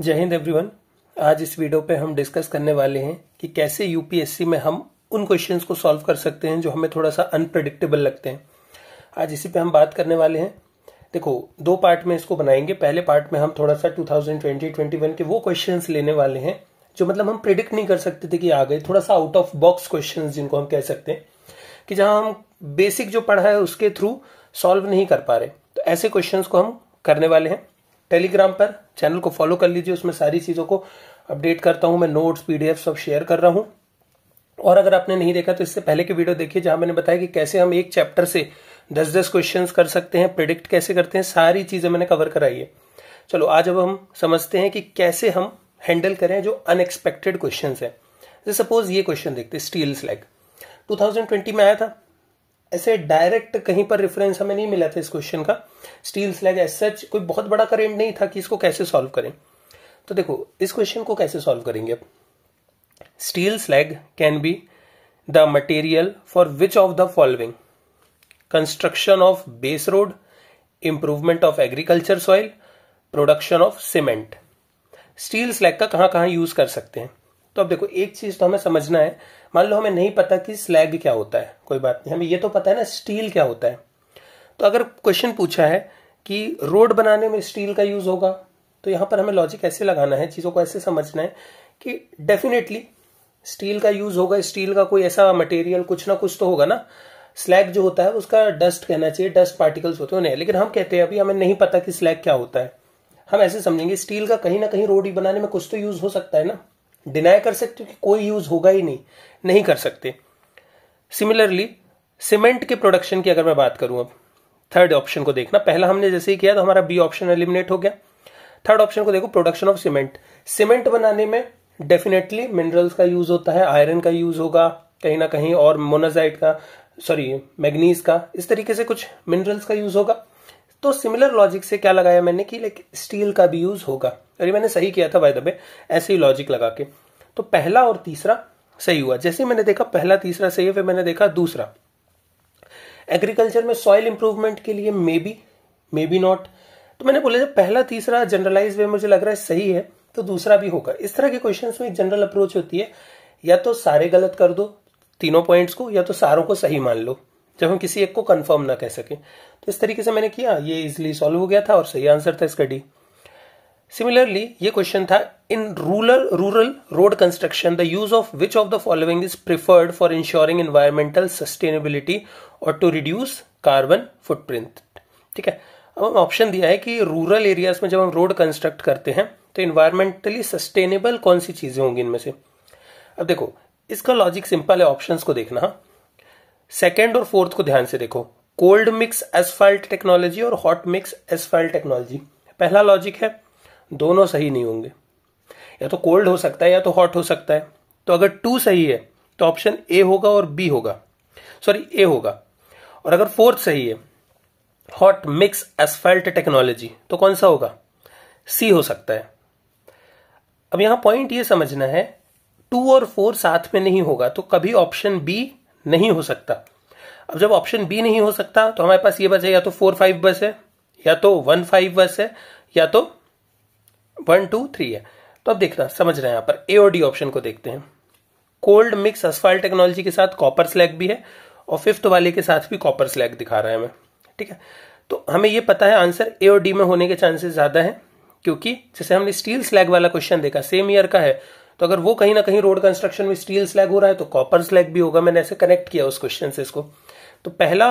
जय हिंद एवरीवन आज इस वीडियो पे हम डिस्कस करने वाले हैं कि कैसे यूपीएससी में हम उन क्वेश्चंस को सॉल्व कर सकते हैं जो हमें थोड़ा सा अनप्रडिक्टेबल लगते हैं आज इसी पे हम बात करने वाले हैं देखो दो पार्ट में इसको बनाएंगे पहले पार्ट में हम थोड़ा सा 2020 21 के वो क्वेश्चन लेने वाले हैं जो मतलब हम प्रिडिक्ट नहीं कर सकते थे कि आ गए थोड़ा सा आउट ऑफ बॉक्स क्वेश्चन जिनको हम कह सकते हैं कि जहाँ हम बेसिक जो पढ़ा है उसके थ्रू सॉल्व नहीं कर पा रहे तो ऐसे क्वेश्चन को हम करने वाले हैं टेलीग्राम पर चैनल को फॉलो कर लीजिए उसमें सारी चीज़ों को अपडेट करता हूं मैं नोट्स पीडीएफ सब शेयर कर रहा हूं और अगर आपने नहीं देखा तो इससे पहले की वीडियो देखिए जहां मैंने बताया कि कैसे हम एक चैप्टर से दस दस क्वेश्चंस कर सकते हैं प्रिडिक्ट कैसे करते हैं सारी चीज़ें मैंने कवर कराई है चलो आज अब हम समझते हैं कि कैसे हम हैंडल करें जो अनएक्सपेक्टेड क्वेश्चन है जैसे सपोज ये क्वेश्चन देखते स्टील स्लैग 2020 में आया था ऐसे डायरेक्ट कहीं पर रेफरेंस हमें नहीं मिला था इस क्वेश्चन का स्टील स्लैग एज सच कोई बहुत बड़ा करेंट नहीं था कि इसको कैसे सॉल्व करें तो देखो इस क्वेश्चन को कैसे सॉल्व करेंगे अब steel slag can be the material for which of the following construction of base road improvement of agriculture soil production of cement steel slag का कहां कहां यूज कर सकते हैं तो अब देखो एक चीज तो हमें समझना है मान लो हमें नहीं पता कि स्लैग क्या होता है कोई बात नहीं हमें ये तो पता है ना स्टील क्या होता है तो अगर क्वेश्चन पूछा है कि रोड बनाने में स्टील का यूज होगा तो यहां पर हमें लॉजिक ऐसे लगाना है चीजों को ऐसे समझना है कि डेफिनेटली स्टील का यूज होगा स्टील का कोई ऐसा मटेरियल कुछ ना कुछ तो होगा ना स्लैग जो होता है उसका डस्ट कहना चाहिए डस्ट पार्टिकल्स होते हैं नहीं लेकिन हम कहते हैं अभी हमें नहीं पता कि स्लैग क्या होता है हम ऐसे समझेंगे स्टील का कहीं ना कहीं रोड ही बनाने में कुछ तो यूज हो सकता है ना डिनाई कर सकते हो कि कोई यूज होगा ही नहीं नहीं कर सकते सिमिलरली सीमेंट के प्रोडक्शन की अगर मैं बात करूं अब थर्ड ऑप्शन को देखना पहला हमने जैसे ही किया तो हमारा बी ऑप्शन एलिमिनेट हो गया थर्ड ऑप्शन को देखो प्रोडक्शन ऑफ सीमेंट सीमेंट बनाने में डेफिनेटली मिनरल्स का यूज होता है आयरन का यूज होगा कहीं ना कहीं और मोनाजाइट का सॉरी मैग्नीज का इस तरीके से कुछ मिनरल्स का यूज होगा तो सिमिलर लॉजिक से क्या लगाया मैंने कि लाइक स्टील का भी यूज होगा अरे मैंने सही किया था भाई दबे ऐसे ही लॉजिक लगा के तो पहला और तीसरा सही हुआ जैसे मैंने देखा पहला तीसरा सही है फिर मैंने देखा दूसरा एग्रीकल्चर में सॉइल इंप्रूवमेंट के लिए maybe maybe not तो मैंने बोला जब पहला तीसरा जनरलाइज वे मुझे लग रहा है सही है तो दूसरा भी होगा इस तरह के क्वेश्चन में एक जनरल अप्रोच होती है या तो सारे गलत कर दो तीनों पॉइंट्स को या तो सारों को सही मान लो जब हम किसी एक को कंफर्म ना कह सके तो इस तरीके से मैंने किया ये इजिली सॉल्व हो गया था और सही आंसर था इसका डी सिमिलरली ये क्वेश्चन था in rural rural road construction the use of which of the following is preferred for ensuring environmental sustainability और टू रिड्यूस कार्बन फुटप्रिंट ठीक है अब हम ऑप्शन दिया है कि रूरल एरियाज में जब हम रोड कंस्ट्रक्ट करते हैं तो इन्वायरमेंटली सस्टेनेबल कौन सी चीज़ें होंगी इनमें से अब देखो इसका लॉजिक सिंपल है ऑप्शंस को देखना सेकेंड और फोर्थ को ध्यान से देखो कोल्ड मिक्स एसफाल्ट टेक्नोलॉजी और हॉट मिक्स एसफाल्ट टेक्नोलॉजी पहला लॉजिक है दोनों सही नहीं होंगे या तो कोल्ड हो सकता है या तो हॉट हो सकता है तो अगर टू सही है तो ऑप्शन ए होगा और बी होगा सॉरी ए होगा और अगर फोर्थ सही है हॉट मिक्स एसफेल्ट टेक्नोलॉजी तो कौन सा होगा सी हो सकता है अब यहां पॉइंट ये समझना है टू और फोर साथ में नहीं होगा तो कभी ऑप्शन बी नहीं हो सकता अब जब ऑप्शन बी नहीं हो सकता तो हमारे पास ये है या तो फोर फाइव बस है या तो वन फाइव बस है या तो वन टू थ्री है तो अब देखना समझ रहे हैं यहाँ पर ए और डी ऑप्शन को देखते हैं कोल्ड मिक्स असफाइल टेक्नोलॉजी के साथ कॉपर स्लैग भी है और फिफ्थ वाले के साथ भी कॉपर स्लैग दिखा रहा है हमें ठीक है तो हमें यह पता है आंसर ए और डी में होने के चांसेस ज्यादा है क्योंकि जैसे हमने स्टील स्लैग वाला क्वेश्चन देखा सेम ईयर का है तो अगर वो कहीं ना कहीं रोड कंस्ट्रक्शन में स्टील स्लैग हो रहा है तो कॉपर स्लैग भी होगा मैंने ऐसे कनेक्ट किया उस क्वेश्चन से इसको तो पहला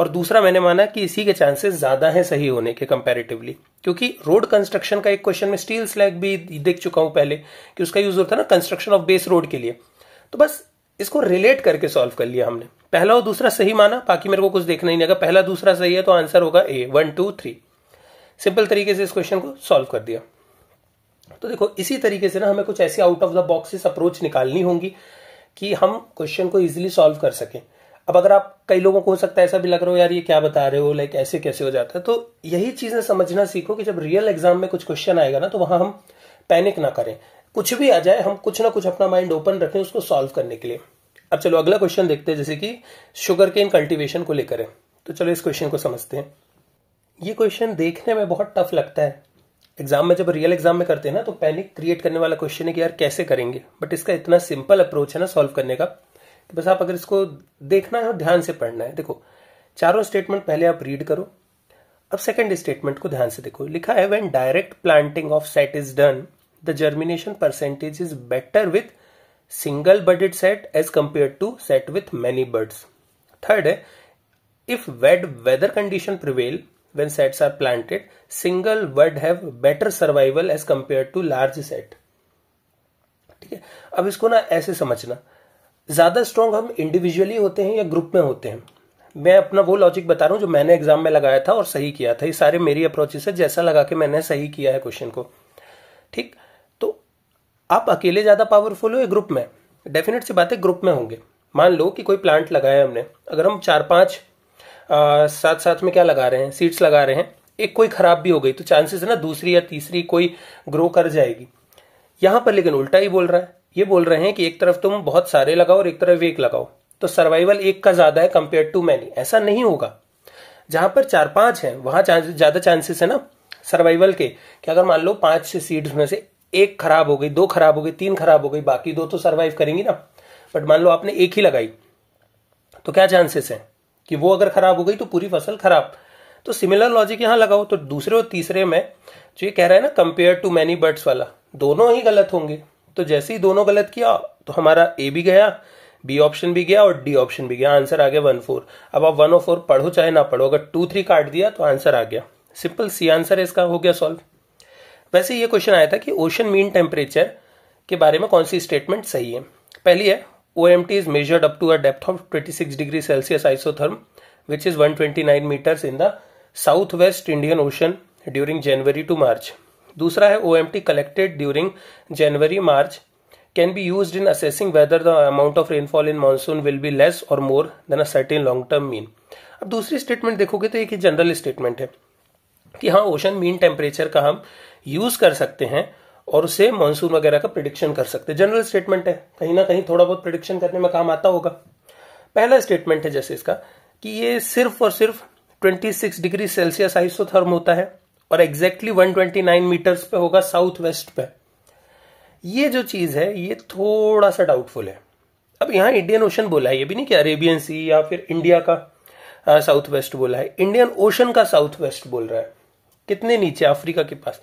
और दूसरा मैंने माना कि इसी के चांसेस ज्यादा हैं सही होने के कंपैरेटिवली क्योंकि रोड कंस्ट्रक्शन का एक क्वेश्चन में स्टील स्लैग भी देख चुका हूं पहले कि उसका यूज होता है ना कंस्ट्रक्शन ऑफ बेस रोड के लिए तो बस इसको रिलेट करके सॉल्व कर लिया हमने पहला और दूसरा सही माना बाकी मेरे को कुछ देखना ही नहीं अगर पहला दूसरा सही है तो आंसर होगा A one two three simple तरीके से इस क्वेश्चन को सॉल्व कर दिया तो देखो इसी तरीके से ना हमें कुछ ऐसी out of the boxes approach निकालनी होगी कि हम क्वेश्चन को इजिली सॉल्व कर सकें अब अगर आप कई लोगों को हो सकता है ऐसा भी लग रहा हो यार ये क्या बता रहे हो लाइक ऐसे कैसे हो जाता है तो यही चीजें समझना सीखो कि जब रियल एग्जाम में कुछ क्वेश्चन आएगा ना तो वहां हम पैनिक ना करें कुछ भी आ जाए हम कुछ ना कुछ अपना माइंड ओपन रखें उसको सॉल्व करने के लिए अब चलो अगला क्वेश्चन देखते हैं जैसे कि शुगर केन कल्टिवेशन को लेकर है तो चलो इस क्वेश्चन को समझते हैं ये क्वेश्चन देखने में बहुत टफ लगता है एग्जाम में जब रियल एग्जाम में करते हैं ना तो पैनिक क्रिएट करने वाला क्वेश्चन है कि यार कैसे करेंगे बट इसका इतना सिंपल अप्रोच है ना सॉल्व करने का बस आप अगर इसको देखना है और ध्यान से पढ़ना है देखो चारों स्टेटमेंट पहले आप रीड करो अब सेकेंड स्टेटमेंट को ध्यान से देखो लिखा है when direct planting of sett is done the germination percentage is better with single budded sett as compared to sett with many buds third है if wet weather condition prevail when setts are planted single bud have better survival as compared to large sett ठीक है अब इसको ना ऐसे समझना ज़्यादा strong हम इंडिविजुअली होते हैं या ग्रुप में होते हैं मैं अपना वो लॉजिक बता रहा हूं जो मैंने एग्जाम में लगाया था और सही किया था ये सारे मेरी अप्रोचेस है जैसा लगा के मैंने सही किया है क्वेश्चन को ठीक तो आप अकेले ज़्यादा पावरफुल हो या ग्रुप में डेफिनेट सी बात है ग्रुप में होंगे मान लो कि कोई प्लांट लगाया हमने अगर हम चार पांच साथ साथ में क्या लगा रहे हैं सीड्स लगा रहे हैं एक कोई खराब भी हो गई तो चांसेस है ना दूसरी या तीसरी कोई ग्रो कर जाएगी यहां पर लेकिन उल्टा ही बोल रहा है ये बोल रहे हैं कि एक तरफ तुम बहुत सारे लगाओ और एक तरफ एक लगाओ तो सर्वाइवल एक का ज्यादा है कंपेयर टू मैनी ऐसा नहीं होगा जहां पर चार पांच है वहां ज्यादा चांसेस है ना सर्वाइवल के कि अगर मान लो पांच सीड्स में से एक खराब हो गई दो खराब हो गई तीन खराब हो गई बाकी दो तो सर्वाइव करेंगी ना बट मान लो आपने एक ही लगाई तो क्या चांसेस है कि वो अगर खराब हो गई तो पूरी फसल खराब तो सिमिलर लॉजिक यहां लगाओ तो दूसरे और तीसरे में जो ये कह रहा है ना कंपेयर टू मैनी बर्ड्स वाला दोनों ही गलत होंगे तो जैसे ही दोनों गलत किया तो हमारा ए भी गया बी ऑप्शन भी गया और डी ऑप्शन भी गया आंसर आ गया वन फोर अब आप वन और फोर पढ़ो चाहे ना पढ़ो अगर टू थ्री काट दिया तो आंसर आ गया सिंपल सी आंसर है इसका हो गया सॉल्व वैसे ये क्वेश्चन आया था कि ओशन मीन टेम्परेचर के बारे में कौन सी स्टेटमेंट सही है पहली है O M T is measured up to a depth of twenty six degree Celsius isotherm which is one twenty nine metres in the south west Indian ocean during January to March दूसरा है O M T collected during January March can be use in assessing whether the amount of rainfall in monsoon will be less or more than a certain long term mean अब दूसरी statement देखोगे तो एक ही general statement है कि हाँ ocean mean temperature का हम यूज कर सकते हैं और उसे मानसून वगैरह का प्रिडिक्शन कर सकते हैं जनरल स्टेटमेंट है कहीं ना कहीं थोड़ा बहुत प्रिडिक्शन करने में काम आता होगा पहला स्टेटमेंट है जैसे इसका कि ये सिर्फ और सिर्फ 26 डिग्री सेल्सियस आइसोथर्म होता है और exactly one twenty nine metres पे होगा साउथ वेस्ट पे ये जो चीज है ये थोड़ा सा डाउटफुल है अब यहां इंडियन ओशन बोला है ये भी नहीं कि अरेबियन सी या फिर इंडिया का साउथ वेस्ट बोला है इंडियन ओशन का साउथ वेस्ट बोल रहा है कितने नीचे अफ्रीका के पास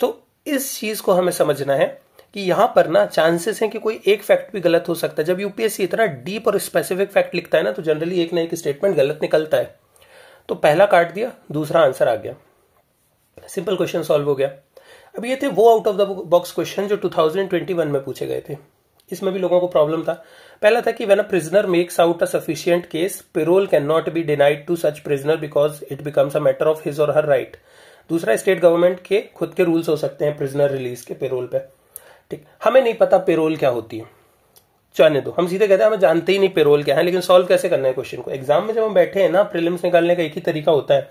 तो इस चीज को हमें समझना है कि यहां पर ना चांसेस हैं कि कोई एक फैक्ट भी गलत हो सकता है जब यूपीएससी इतना डीप और स्पेसिफिक फैक्ट लिखता है ना तो जनरली एक ना एक स्टेटमेंट गलत निकलता है तो पहला काट दिया दूसरा आंसर आ गया सिंपल क्वेश्चन सॉल्व हो गया अब ये थे वो out of the box question जो 2021 में पूछे गए थे इसमें भी लोगों को प्रॉब्लम था पहला था कि when a prisoner makes out a sufficient case parole can not be denied to such prisoner because it becomes a matter of his or her right दूसरा स्टेट गवर्नमेंट के खुद के रूल्स हो सकते हैं प्रिजनर रिलीज के payroll पे ठीक हमें नहीं पता पेरोल क्या होती है जाने दो हम सीधे कहते हैं हमें जानते ही नहीं पेरोल क्या है लेकिन सॉल्व कैसे करना है क्वेश्चन को एग्जाम में जब हम बैठे हैं ना प्रिलिम्स निकालने का एक ही तरीका होता है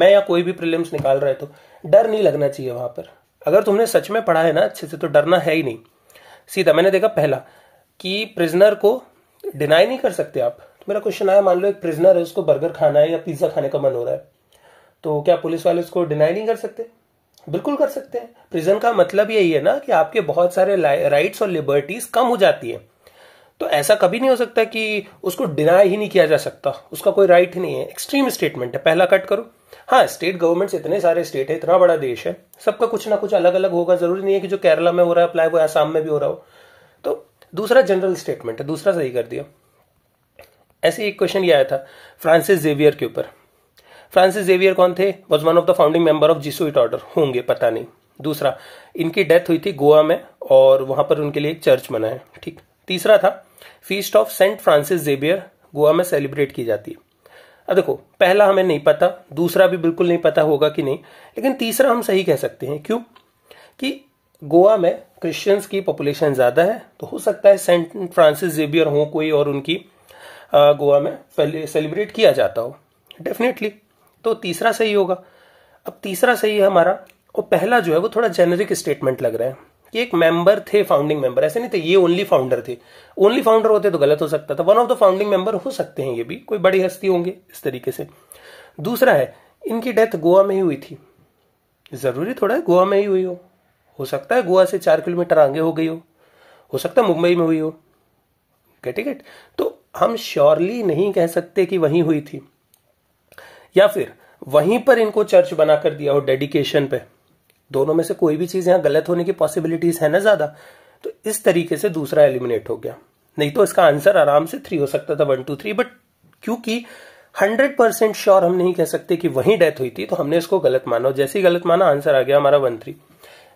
मैं या कोई भी प्रिलिम्स निकाल रहे तो डर नहीं लगना चाहिए वहां पर अगर तुमने सच में पढ़ा है ना अच्छे से तो डरना है ही नहीं सीधा मैंने देखा पहला कि प्रिजनर को डिनाई नहीं कर सकते आप तो मेरा क्वेश्चन आया मान लो एक प्रिजनर है उसको बर्गर खाना है या पिज्ज़ा खाने का मन हो रहा है तो क्या पुलिस वाले उसको डिनाई नहीं कर सकते बिल्कुल कर सकते हैं प्रिजन का मतलब यही है ना कि आपके बहुत सारे राइट्स और लिबर्टीज कम हो जाती है तो ऐसा कभी नहीं हो सकता कि उसको डिनाई ही नहीं किया जा सकता उसका कोई राइट ही नहीं है एक्सट्रीम स्टेटमेंट है पहला कट करो हाँ स्टेट गवर्नमेंट्स इतने सारे स्टेट है इतना बड़ा देश है सबका कुछ ना कुछ अलग अलग होगा जरूरी नहीं है कि जो केरला में हो रहा है अप्लाई वो आसाम में भी हो रहा हो तो दूसरा जनरल स्टेटमेंट है दूसरा सही कर दिया ऐसे एक क्वेश्चन ये आया था फ्रांसिस जेवियर के ऊपर फ्रांसिस जेवियर कौन थे was one of the founding member of Jesuit order होंगे पता नहीं दूसरा इनकी डेथ हुई थी गोवा में और वहां पर उनके लिए एक चर्च बना है ठीक तीसरा था फीस्ट ऑफ सेंट फ्रांसिस जेबियर गोवा में सेलिब्रेट की जाती है अब देखो पहला हमें नहीं पता दूसरा भी बिल्कुल नहीं पता होगा कि नहीं लेकिन तीसरा हम सही कह सकते हैं क्यों कि गोवा में क्रिश्चियंस की पॉपुलेशन ज़्यादा है तो हो सकता है सेंट फ्रांसिस जेबियर हो कोई और उनकी गोवा में सेलिब्रेट किया जाता हो डेफिनेटली तो तीसरा सही होगा अब तीसरा सही है हमारा और पहला जो है वो थोड़ा जेनरिक स्टेटमेंट लग रहा है कि एक मेंबर थे फाउंडिंग मेंबर ऐसे नहीं थे ये ओनली फाउंडर थे ओनली फाउंडर होते तो गलत हो सकता था one of the founding member हो सकते हैं ये भी कोई बड़ी हस्ती होंगे इस तरीके से दूसरा है इनकी डेथ गोवा में ही हुई थी जरूरी थोड़ा है गोवा में ही हुई हो हो सकता है गोवा से चार किलोमीटर आगे हो गई हो हो सकता है मुंबई में हुई हो गेटिंग इट तो हम श्योरली नहीं कह सकते कि वहीं हुई थी या फिर वहीं पर इनको चर्च बनाकर दिया हो डेडिकेशन पे दोनों में से कोई भी चीज यहाँ गलत होने की पॉसिबिलिटीज है ना ज्यादा तो इस तरीके से दूसरा एलिमिनेट हो गया नहीं तो इसका आंसर आराम से थ्री हो सकता था वन टू थ्री बट क्योंकि हंड्रेड परसेंट श्योर हम नहीं कह सकते कि वही डेथ हुई थी तो हमने इसको गलत माना और जैसे ही गलत माना आंसर आ गया हमारा वन थ्री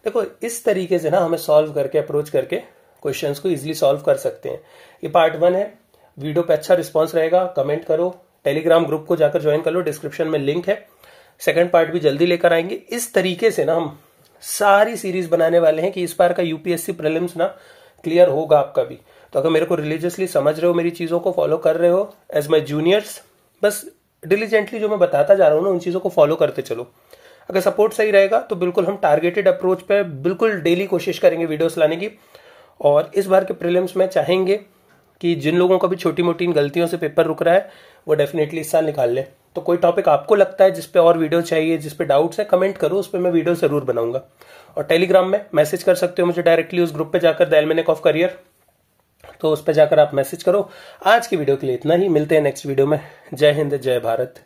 देखो इस तरीके से ना हमें सॉल्व करके अप्रोच करके क्वेश्चन को इजिली सॉल्व कर सकते हैं ये पार्ट वन है वीडियो पे अच्छा रिस्पॉन्स रहेगा कमेंट करो टेलीग्राम ग्रुप को जाकर ज्वाइन कर लो डिस्क्रिप्शन में लिंक है सेकंड पार्ट भी जल्दी लेकर आएंगे इस तरीके से ना हम सारी सीरीज बनाने वाले हैं कि इस बार का यूपीएससी प्रलिम्स ना क्लियर होगा आपका भी तो अगर मेरे को रिलीजियसली समझ रहे हो मेरी चीज़ों को फॉलो कर रहे हो एज माई जूनियर्स बस डिलीजेंटली जो मैं बताता जा रहा हूँ ना उन चीज़ों को फॉलो करते चलो अगर सपोर्ट सही रहेगा तो बिल्कुल हम टारगेटेड अप्रोच पे बिल्कुल डेली कोशिश करेंगे वीडियोस लाने की और इस बार के प्रीलिम्स में चाहेंगे कि जिन लोगों का भी छोटी मोटी इन गलतियों से पेपर रुक रहा है वो डेफिनेटली इस साल निकाल लें तो कोई टॉपिक आपको लगता है जिसपे और वीडियो चाहिए जिसपे डाउट्स है कमेंट करो उस पर मैं वीडियो जरूर बनाऊंगा और टेलीग्राम में मैसेज कर सकते हो मुझे डायरेक्टली उस ग्रुप पे जाकर दैलमेनिक ऑफ करियर तो उस पर जाकर आप मैसेज करो आज की वीडियो के लिए इतना ही मिलते हैं नेक्स्ट वीडियो में जय हिंद जय भारत